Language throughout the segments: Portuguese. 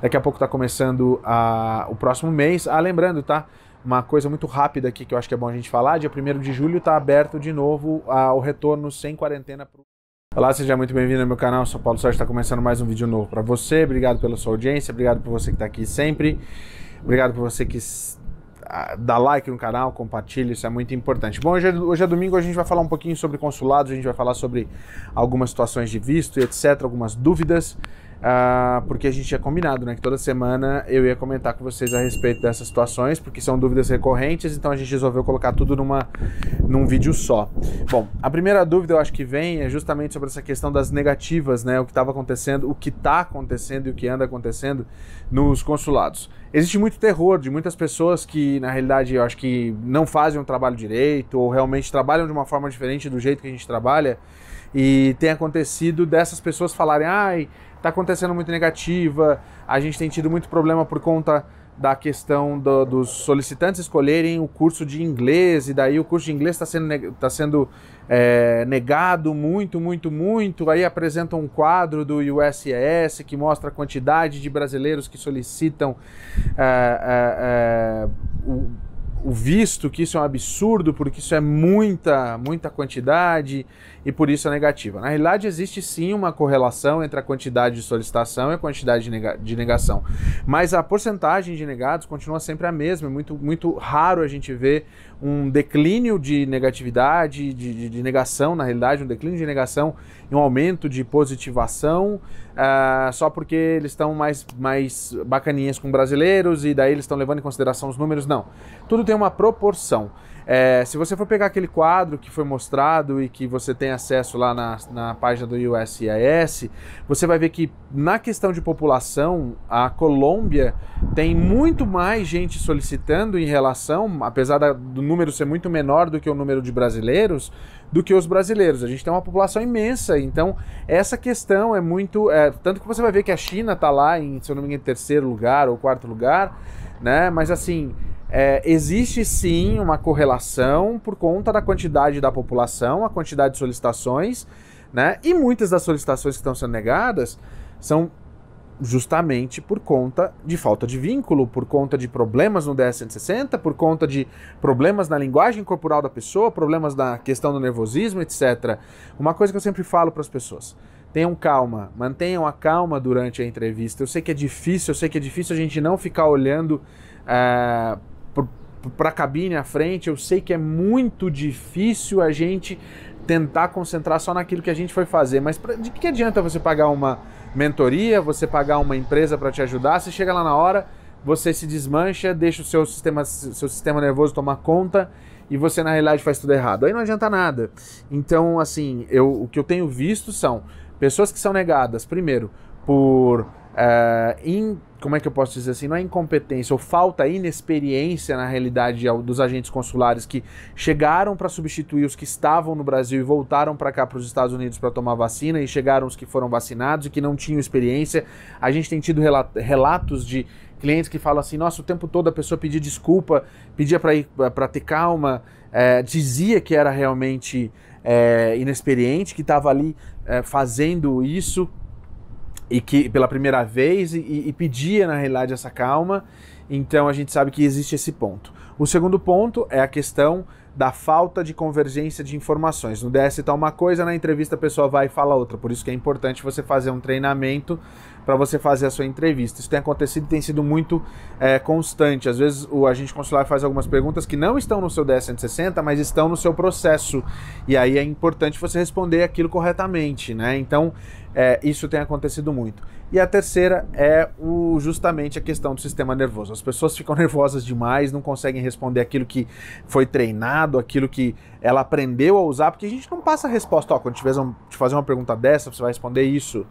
Daqui a pouco está começando a, o próximo mês. Ah, lembrando, tá? Uma coisa muito rápida aqui que eu acho que é bom a gente falar: dia 1 de julho está aberto de novo a, ah, o retorno sem quarentena para Olá, seja muito bem-vindo ao meu canal. São Paulo Sérgio está começando mais um vídeo novo para você. Obrigado pela sua audiência, obrigado por você que está aqui sempre. Obrigado por você que ah, dá like no canal, compartilha, isso é muito importante. Bom, hoje é, hoje é domingo, a gente vai falar um pouquinho sobre consulados, a gente vai falar sobre algumas situações de visto e etc, algumas dúvidas. Uh, porque a gente tinha combinado, né? Que toda semana eu ia comentar com vocês a respeito dessas situações, porque são dúvidas recorrentes, então a gente resolveu colocar tudo numa, num vídeo só. Bom, a primeira dúvida eu acho que vem é justamente sobre essa questão das negativas, né? O que estava acontecendo, o que está acontecendo e o que anda acontecendo nos consulados existe muito terror de muitas pessoas que, na realidade, eu acho que não fazem o trabalho direito ou realmente trabalham de uma forma diferente do jeito que a gente trabalha. E tem acontecido dessas pessoas falarem: ai, tá acontecendo muito negativa, a gente tem tido muito problema por conta da questão do, dos solicitantes escolherem o curso de inglês, e daí o curso de inglês está sendo, tá sendo é, negado muito, muito, muito. Aí apresenta um quadro do USS que mostra a quantidade de brasileiros que solicitam é, é, é o visto que isso é um absurdo, porque isso é muita, muita quantidade e por isso é negativa. Na realidade, existe sim uma correlação entre a quantidade de solicitação e a quantidade de, nega de negação, mas a porcentagem de negados continua sempre a mesma. É muito, muito raro a gente ver um declínio de negatividade, de, de, de, negação, na realidade, um declínio de negação e um aumento de positivação, uh, só porque eles estão mais, mais bacaninhas com brasileiros e daí eles estão levando em consideração os números. Não. Tudo tem uma proporção. É, se você for pegar aquele quadro que foi mostrado e que você tem acesso lá na, na página do U.S.I.S. você vai ver que na questão de população, a Colômbia tem muito mais gente solicitando em relação, apesar da, do número ser muito menor do que o número de brasileiros, do que os brasileiros. A gente tem uma população imensa, então essa questão é muito. É, tanto que você vai ver que a China está lá em, se eu não me engano, terceiro lugar ou quarto lugar, né? Mas assim é, existe sim uma correlação por conta da quantidade da população, a quantidade de solicitações, né? E muitas das solicitações que estão sendo negadas são justamente por conta de falta de vínculo, por conta de problemas no DS-160, por conta de problemas na linguagem corporal da pessoa, problemas na questão do nervosismo, etc. Uma coisa que eu sempre falo para as pessoas: tenham calma, mantenham a calma durante a entrevista. Eu sei que é difícil, eu sei que é difícil a gente não ficar olhando uh, para a cabine à frente. Eu sei que é muito difícil a gente tentar concentrar só naquilo que a gente foi fazer, mas pra, de que adianta você pagar uma mentoria, você pagar uma empresa para te ajudar, você chega lá na hora, você se desmancha, deixa o seu sistema, seu sistema nervoso tomar conta e você na realidade faz tudo errado. Aí não adianta nada. Então, assim, eu, o que eu tenho visto são pessoas que são negadas, primeiro, por uh, in, como é que eu posso dizer assim, não é incompetência ou falta inexperiência na realidade dos agentes consulares que chegaram para substituir os que estavam no Brasil e voltaram para cá para os Estados Unidos para tomar vacina e chegaram os que foram vacinados e que não tinham experiência. A gente tem tido relatos de clientes que falam assim, nossa, o tempo todo a pessoa pedia desculpa, pedia para ir para ter calma, é, dizia que era realmente é, inexperiente, que estava ali é, fazendo isso e que pela primeira vez e, e, pedia na realidade essa calma. Então a gente sabe que existe esse ponto. O segundo ponto é a questão da falta de convergência de informações. No DS tá uma coisa, na entrevista a pessoa vai e fala outra. Por isso que é importante você fazer um treinamento para você fazer a sua entrevista. Isso tem acontecido e tem sido muito é, constante. Às vezes o agente consular faz algumas perguntas que não estão no seu DS-160, mas estão no seu processo. E aí é importante você responder aquilo corretamente, né? Então, é, isso tem acontecido muito. E a terceira é o, justamente a questão do sistema nervoso. As pessoas ficam nervosas demais, não conseguem responder aquilo que foi treinado, aquilo que ela aprendeu a usar, porque a gente não passa a resposta. Ó, quando tiver te fazer uma pergunta dessa, você vai responder isso.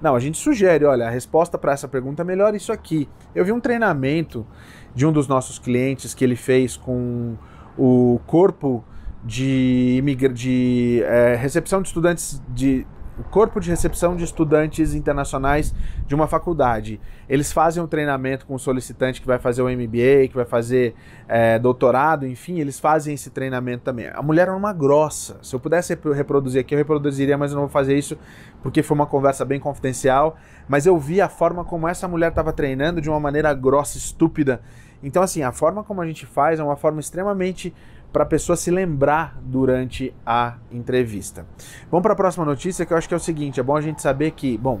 Não, a gente sugere, olha, a resposta para essa pergunta é melhor isso aqui. Eu vi um treinamento de um dos nossos clientes que ele fez com o corpo de, de é, recepção de estudantes de o corpo de recepção de estudantes internacionais de uma faculdade. Eles fazem um treinamento com o solicitante que vai fazer o MBA, que vai fazer é, doutorado, enfim, eles fazem esse treinamento também. A mulher era é uma grossa. Se eu pudesse reproduzir aqui, eu reproduziria, mas eu não vou fazer isso porque foi uma conversa bem confidencial. Mas eu vi a forma como essa mulher estava treinando de uma maneira grossa, estúpida. Então, assim, a forma como a gente faz é uma forma extremamente para a pessoa se lembrar durante a entrevista. Vamos para a próxima notícia que eu acho que é o seguinte: é bom a gente saber que, bom,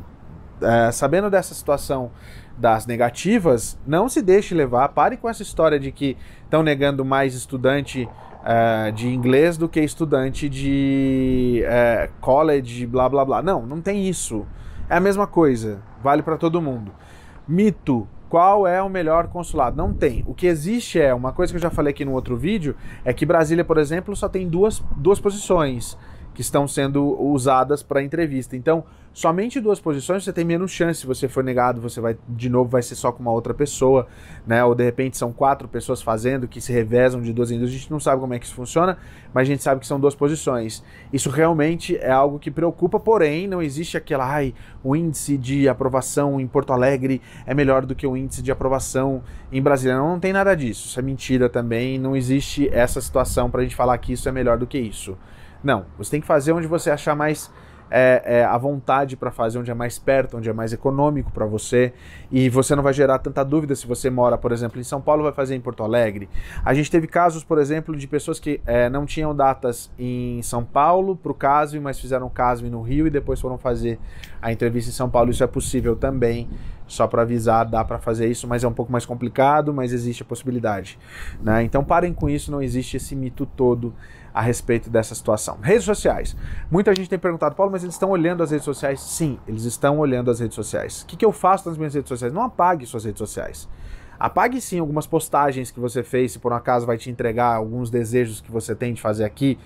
é, sabendo dessa situação das negativas, não se deixe levar, pare com essa história de que estão negando mais estudante é, de inglês do que estudante de é, college, blá blá blá. Não, não tem isso. É a mesma coisa, vale para todo mundo. Mito, qual é o melhor consulado. Não tem. O que existe é, uma coisa que eu já falei aqui no outro vídeo, é que Brasília, por exemplo, só tem duas, duas posições que estão sendo usadas para entrevista. Então, somente duas posições, você tem menos chance. Se você for negado, você vai de novo vai ser só com uma outra pessoa, né? Ou de repente são quatro pessoas fazendo que se revezam de duas em duas. A gente não sabe como é que isso funciona, mas a gente sabe que são duas posições. Isso realmente é algo que preocupa, porém, não existe aquela, ai, o índice de aprovação em Porto Alegre é melhor do que o índice de aprovação em Brasília. Não, não tem nada disso. Isso é mentira também, não existe essa situação para a gente falar que isso é melhor do que isso. Não, você tem que fazer onde você achar mais é, é, a vontade para fazer onde é mais perto, onde é mais econômico para você. E você não vai gerar tanta dúvida se você mora, por exemplo, em São Paulo, vai fazer em Porto Alegre. A gente teve casos, por exemplo, de pessoas que é, não tinham datas em São Paulo para o Casve, mas fizeram Casve no Rio e depois foram fazer a entrevista em São Paulo. Isso é possível também. Só para avisar, dá para fazer isso, mas é um pouco mais complicado, mas existe a possibilidade. Né? Então parem com isso, não existe esse mito todo a respeito dessa situação. Redes sociais. Muita gente tem perguntado, Paulo, mas eles estão olhando as redes sociais? Sim, eles estão olhando as redes sociais. O que, que eu faço nas minhas redes sociais? Não apague suas redes sociais. Apague sim algumas postagens que você fez, se por um acaso vai te entregar alguns desejos que você tem de fazer aqui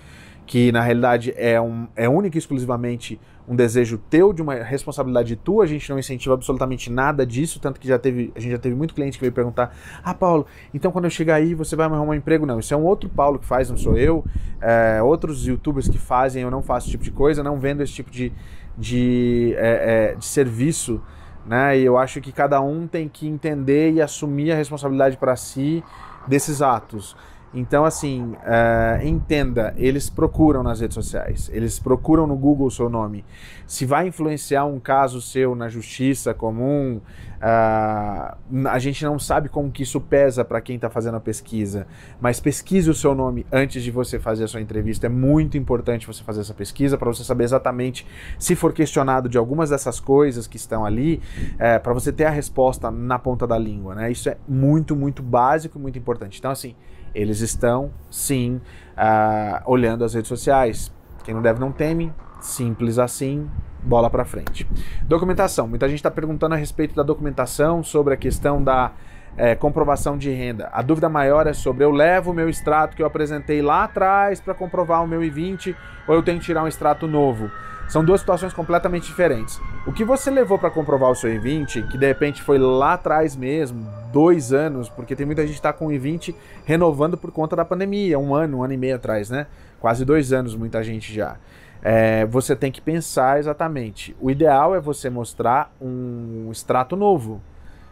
que na realidade é, um, é única e exclusivamente um desejo teu, de uma responsabilidade tua, a gente não incentiva absolutamente nada disso, tanto que já teve, a gente já teve muito cliente que veio perguntar, ah Paulo, então quando eu chegar aí você vai me arrumar um emprego? Não, isso é um outro Paulo que faz, não sou eu, é, outros youtubers que fazem, eu não faço esse tipo de coisa, não vendo esse tipo de, de, é, é, de serviço, né, e eu acho que cada um tem que entender e assumir a responsabilidade para si desses atos. Então, assim, uh, entenda, eles procuram nas redes sociais, eles procuram no Google o seu nome. Se vai influenciar um caso seu na justiça comum, uh, a gente não sabe como que isso pesa para quem está fazendo a pesquisa, mas pesquise o seu nome antes de você fazer a sua entrevista. É muito importante você fazer essa pesquisa para você saber exatamente se for questionado de algumas dessas coisas que estão ali, uh, eh, para você ter a resposta na ponta da língua, né? Isso é muito, muito básico e muito importante. Então, assim eles estão sim uh, olhando as redes sociais. Quem não deve não teme, simples assim, bola para frente. Documentação. Muita gente está perguntando a respeito da documentação sobre a questão da é, comprovação de renda. A dúvida maior é sobre eu levo o meu extrato que eu apresentei lá atrás para comprovar o meu I-20 ou eu tenho que tirar um extrato novo. São duas situações completamente diferentes. O que você levou para comprovar o seu I-20, que de repente foi lá atrás mesmo, dois anos, porque tem muita gente que está com o I-20 renovando por conta da pandemia, um ano, um ano e meio atrás, né? Quase dois anos, muita gente já. É, você tem que pensar exatamente. O ideal é você mostrar um extrato novo,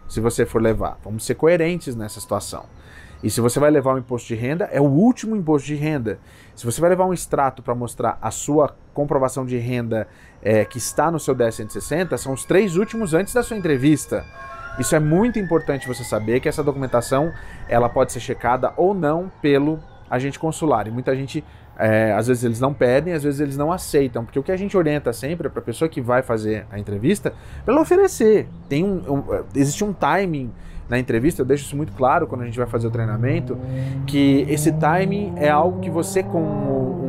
se você for levar. Vamos ser coerentes nessa situação. E se você vai levar um imposto de renda, é o último imposto de renda. Se você vai levar um extrato para mostrar a sua comprovação de renda é, que está no seu 1060, são os três últimos antes da sua entrevista. Isso é muito importante você saber que essa documentação ela pode ser checada ou não pelo agente consular. E muita gente, é, às vezes eles não pedem, às vezes eles não aceitam, porque o que a gente orienta sempre é para a pessoa que vai fazer a entrevista, é ela oferecer. Tem um, um, é, existe um timing na entrevista, eu deixo isso muito claro quando a gente vai fazer o treinamento, que esse timing é algo que você, como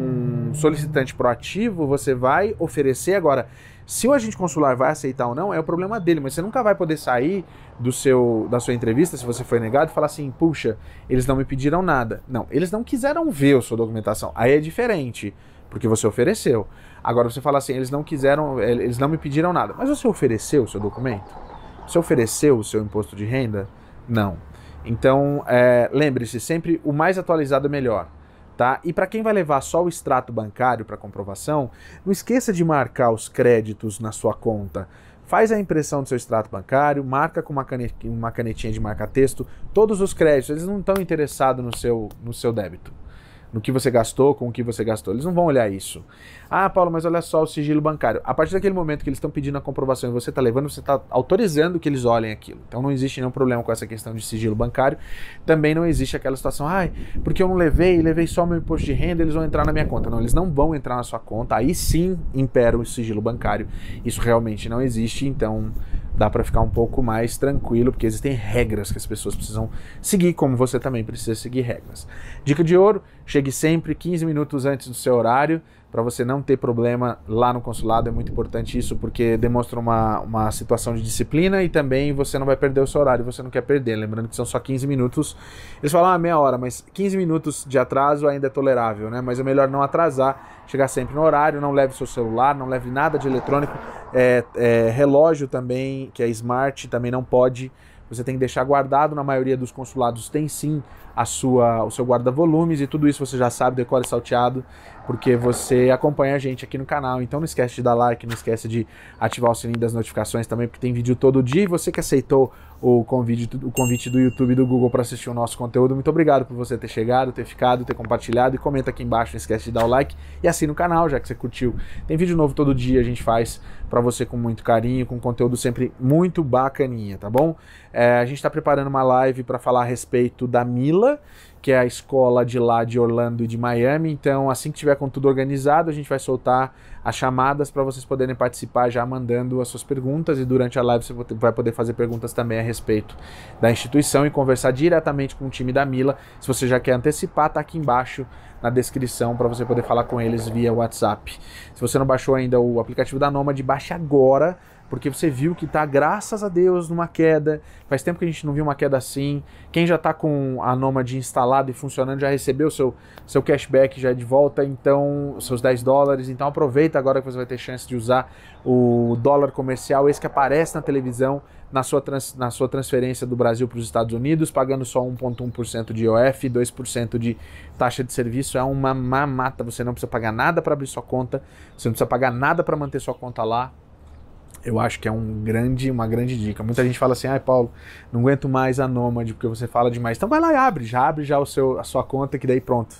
um solicitante proativo, você vai oferecer agora. Se o agente consular vai aceitar ou não, é o problema dele, mas você nunca vai poder sair do seu da sua entrevista, se você foi negado, e falar assim: puxa, eles não me pediram nada. Não, eles não quiseram ver a sua documentação. Aí é diferente, porque você ofereceu. Agora você fala assim: eles não quiseram, eh, eles não me pediram nada. Mas você ofereceu o seu documento? Você ofereceu o seu imposto de renda? Não. Então, é, lembre-se, sempre o mais atualizado é melhor. Tá? E para quem vai levar só o extrato bancário para comprovação, não esqueça de marcar os créditos na sua conta. Faz a impressão do seu extrato bancário, marca com uma, canetinha de marca-texto todos os créditos, eles não estão interessados no seu, no seu débito no que você gastou, com o que você gastou. Eles não vão olhar isso. Ah, Paulo, mas olha só o sigilo bancário. A partir daquele momento que eles estão pedindo a comprovação e você está levando, você está autorizando que eles olhem aquilo. Então não existe nenhum problema com essa questão de sigilo bancário. Também não existe aquela situação, ai, ah, porque eu não levei, levei só meu imposto de renda, eles vão entrar na minha conta. Não, eles não vão entrar na sua conta. Aí sim impera o sigilo bancário. Isso realmente não existe, então dá para ficar um pouco mais tranquilo, porque existem regras que as pessoas precisam seguir, como você também precisa seguir regras. Dica de ouro: chegue sempre 15 minutos antes do seu horário para você não ter problema lá no consulado. É muito importante isso porque demonstra uma, uma situação de disciplina e também você não vai perder o seu horário, você não quer perder. Lembrando que são só 15 minutos. Eles falam, ah, meia hora, mas 15 minutos de atraso ainda é tolerável, né? Mas é melhor não atrasar, chegar sempre no horário, não leve seu celular, não leve nada de eletrônico. É, é, relógio também, que é smart, também não pode você tem que deixar guardado. Na maioria dos consulados tem sim a sua, o seu guarda-volumes e tudo isso você já sabe, decore salteado porque você acompanha a gente aqui no canal. Então não esquece de dar like, não esquece de ativar o sininho das notificações também, porque tem vídeo todo dia. E você que aceitou o convite, o convite do YouTube e do Google para assistir o nosso conteúdo, muito obrigado por você ter chegado, ter ficado, ter compartilhado. E comenta aqui embaixo, não esquece de dar o like e assina o canal, já que você curtiu. Tem vídeo novo todo dia, a gente faz para você com muito carinho, com conteúdo sempre muito bacaninha, tá bom? É, a gente está preparando uma live para falar a respeito da Mila que é a escola de lá de Orlando e de Miami. Então, assim que tiver com tudo organizado, a gente vai soltar as chamadas para vocês poderem participar já mandando as suas perguntas e durante a live você vai poder fazer perguntas também a respeito da instituição e conversar diretamente com o time da Mila. Se você já quer antecipar, tá aqui embaixo na descrição para você poder falar com eles via WhatsApp. Se você não baixou ainda o aplicativo da Nomad, baixe agora porque você viu que está graças a Deus, numa queda. Faz tempo que a gente não viu uma queda assim. Quem já está com a Nomad instalada e funcionando já recebeu seu, seu cashback já de volta, então, seus 10 dólares. Então, aproveita agora que você vai ter chance de usar o dólar comercial, esse que aparece na televisão, na sua, trans, na sua transferência do Brasil para os Estados Unidos, pagando só 1,1% de IOF, 2% de taxa de serviço. É uma mamata. Você não precisa pagar nada para abrir sua conta, você não precisa pagar nada para manter sua conta lá eu acho que é um grande, uma grande dica. Muita gente fala assim, ai Paulo, não aguento mais a Nômade porque você fala demais. Então vai lá e abre, já abre já o seu, a sua conta que daí pronto.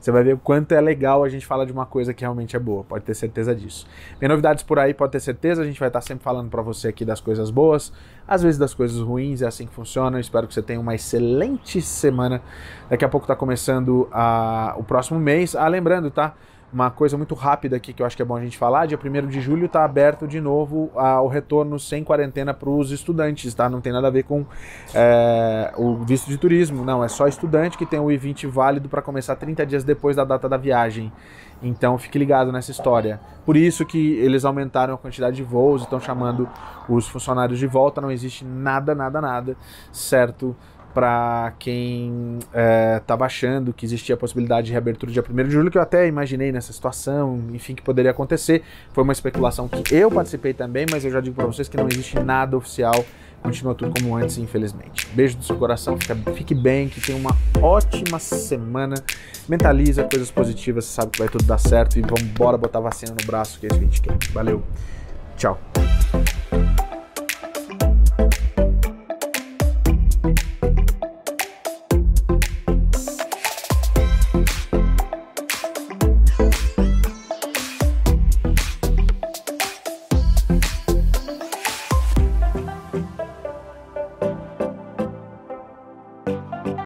Você vai ver o quanto é legal a gente falar de uma coisa que realmente é boa, pode ter certeza disso. Tem novidades por aí, pode ter certeza, a gente vai estar sempre falando para você aqui das coisas boas, às vezes das coisas ruins, é assim que funciona. Eu espero que você tenha uma excelente semana. Daqui a pouco está começando a, o próximo mês. Ah, lembrando, tá? Uma coisa muito rápida aqui que eu acho que é bom a gente falar: dia 1 de julho está aberto de novo a, o retorno sem quarentena para os estudantes, tá? Não tem nada a ver com é, o visto de turismo, não. É só estudante que tem o I-20 válido para começar 30 dias depois da data da viagem. Então fique ligado nessa história. Por isso que eles aumentaram a quantidade de voos, estão chamando os funcionários de volta, não existe nada, nada, nada, certo? para quem está é, tá que existia a possibilidade de reabertura dia 1 de julho, que eu até imaginei nessa situação, enfim, que poderia acontecer. Foi uma especulação que eu participei também, mas eu já digo para vocês que não existe nada oficial. Continua tudo como antes, infelizmente. Beijo do seu coração, fica, fique bem, que tenha uma ótima semana. Mentaliza coisas positivas, sabe que vai tudo dar certo e então vamos bora botar vacina no braço, que é isso que a gente quer. Valeu, tchau.